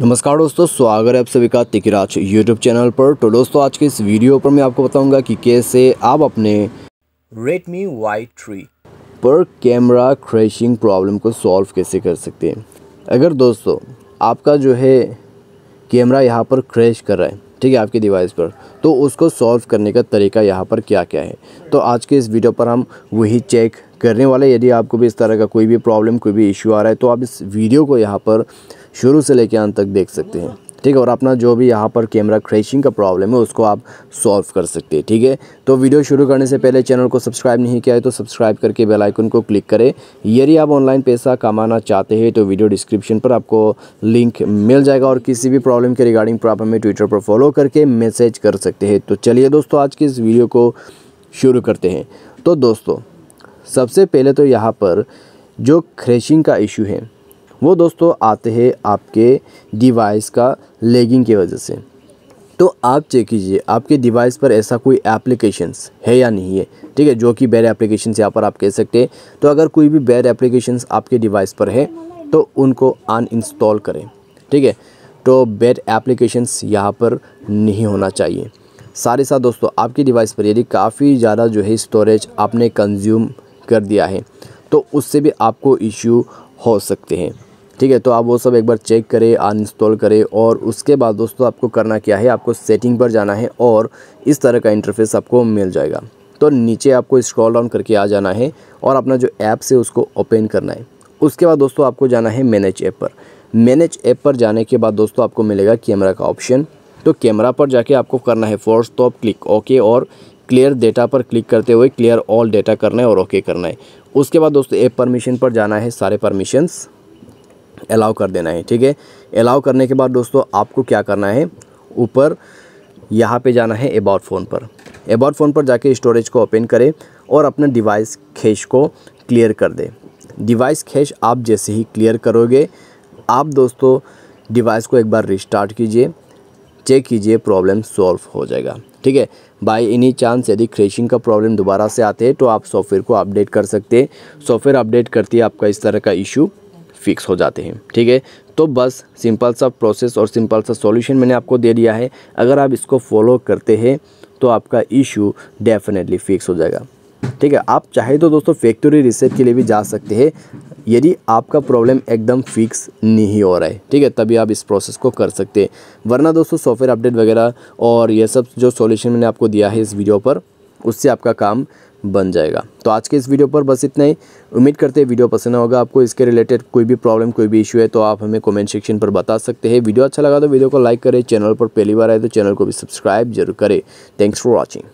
नमस्कार दोस्तों स्वागत है आप सभी का तिकराज यूट्यूब चैनल पर तो दोस्तों आज के इस वीडियो पर मैं आपको बताऊंगा कि कैसे आप अपने Redmi Y3 पर कैमरा क्रैशिंग प्रॉब्लम को सॉल्व कैसे कर सकते हैं अगर दोस्तों आपका जो है कैमरा यहाँ पर क्रैश कर रहा है ठीक है आपके डिवाइस पर तो उसको सॉल्व करने का तरीका यहाँ पर क्या क्या है तो आज के इस वीडियो पर हम वही चेक करने वाले यदि आपको भी इस तरह का कोई भी प्रॉब्लम कोई भी इश्यू आ रहा है तो आप इस वीडियो को यहाँ पर शुरू से लेकर अंत तक देख सकते हैं ठीक है और अपना जो भी यहाँ पर कैमरा क्रैशिंग का प्रॉब्लम है उसको आप सॉल्व कर सकते हैं ठीक है तो वीडियो शुरू करने से पहले चैनल को सब्सक्राइब नहीं किया है तो सब्सक्राइब करके बेल आइकन को क्लिक करें यदि आप ऑनलाइन पैसा कमाना चाहते हैं तो वीडियो डिस्क्रिप्शन पर आपको लिंक मिल जाएगा और किसी भी प्रॉब्लम के रिगार्डिंग आप हमें ट्विटर पर फॉलो करके मैसेज कर सकते हैं तो चलिए दोस्तों आज की इस वीडियो को शुरू करते हैं तो दोस्तों सबसे पहले तो यहाँ पर जो क्रैशिंग का इशू है वो दोस्तों आते हैं आपके डिवाइस का लेगिंग की वजह से तो आप चेक कीजिए आपके डिवाइस पर ऐसा कोई एप्लीकेशंस है या नहीं है ठीक है जो कि बैर एप्लीकेशंस यहाँ पर आप कह सकते हैं तो अगर कोई भी बैर एप्लीकेशन आपके डिवाइस पर है तो उनको अन इंस्टॉल करें ठीक है तो बैड एप्लीकेशंस यहाँ पर नहीं होना चाहिए सारे साथ दोस्तों आपके डिवाइस पर यदि काफ़ी ज़्यादा जो है स्टोरेज आपने कंज्यूम कर दिया है तो उससे भी आपको इश्यू हो सकते हैं ठीक है तो आप वो सब एक बार चेक करें अनइंस्टॉल करें और उसके बाद दोस्तों आपको करना क्या है आपको सेटिंग पर जाना है और इस तरह का इंटरफेस आपको मिल जाएगा तो नीचे आपको स्क्रॉल डाउन करके आ जाना है और अपना जो ऐप्स है उसको ओपन करना है उसके बाद दोस्तों आपको जाना है मैनेज ऐप पर मैनेज ऐप पर जाने के बाद दोस्तों आपको मिलेगा कैमरा का ऑप्शन तो कैमरा पर जाके आपको करना है फोर्स स्टॉप क्लिक ओके और क्लियर डेटा पर क्लिक करते हुए क्लियर ऑल डेटा करना है और ओके करना है उसके बाद दोस्तों ऐप परमिशन पर जाना है सारे परमिशंस अलाउ कर देना है ठीक है अलाउ करने के बाद दोस्तों आपको क्या करना है ऊपर यहाँ पे जाना है अबाउट फ़ोन पर अबाउट फ़ोन पर जाके स्टोरेज को ओपन करें और अपना डिवाइस खेच को क्लियर कर दें डिवाइस खेच आप जैसे ही क्लियर करोगे आप दोस्तों डिवाइस को एक बार रिस्टार्ट कीजिए चेक कीजिए प्रॉब्लम सॉल्व हो जाएगा ठीक है बाई एनी चांस यदि क्रेशिंग का प्रॉब्लम दोबारा से आते हैं तो आप सॉफ्टवेयर को अपडेट कर सकते हैं सॉफ्टवेयर अपडेट करती है आपका इस तरह का इशू फिक्स हो जाते हैं ठीक है तो बस सिंपल सा प्रोसेस और सिंपल सा सॉल्यूशन मैंने आपको दे दिया है अगर आप इसको फॉलो करते हैं तो आपका इशू डेफिनेटली फिक्स हो जाएगा ठीक है आप चाहे तो दोस्तों फैक्ट्री रिसेट के लिए भी जा सकते हैं यदि आपका प्रॉब्लम एकदम फिक्स नहीं हो रहा है ठीक है तभी आप इस प्रोसेस को कर सकते हैं वरना दोस्तों सॉफ्टवेयर अपडेट वगैरह और यह सब जो सॉल्यूशन मैंने आपको दिया है इस वीडियो पर उससे आपका काम बन जाएगा तो आज के इस वीडियो पर बस इतना ही उम्मीद करते हैं वीडियो पसंद होगा आपको इसके रिलेटेड कोई भी प्रॉब्लम कोई भी इशू है तो आप हमें कमेंट सेक्शन पर बता सकते हैं वीडियो अच्छा लगा तो वीडियो को लाइक करें चैनल पर पहली बार आए तो चैनल को भी सब्सक्राइब जरूर करें थैंक्स फॉर वॉचिंग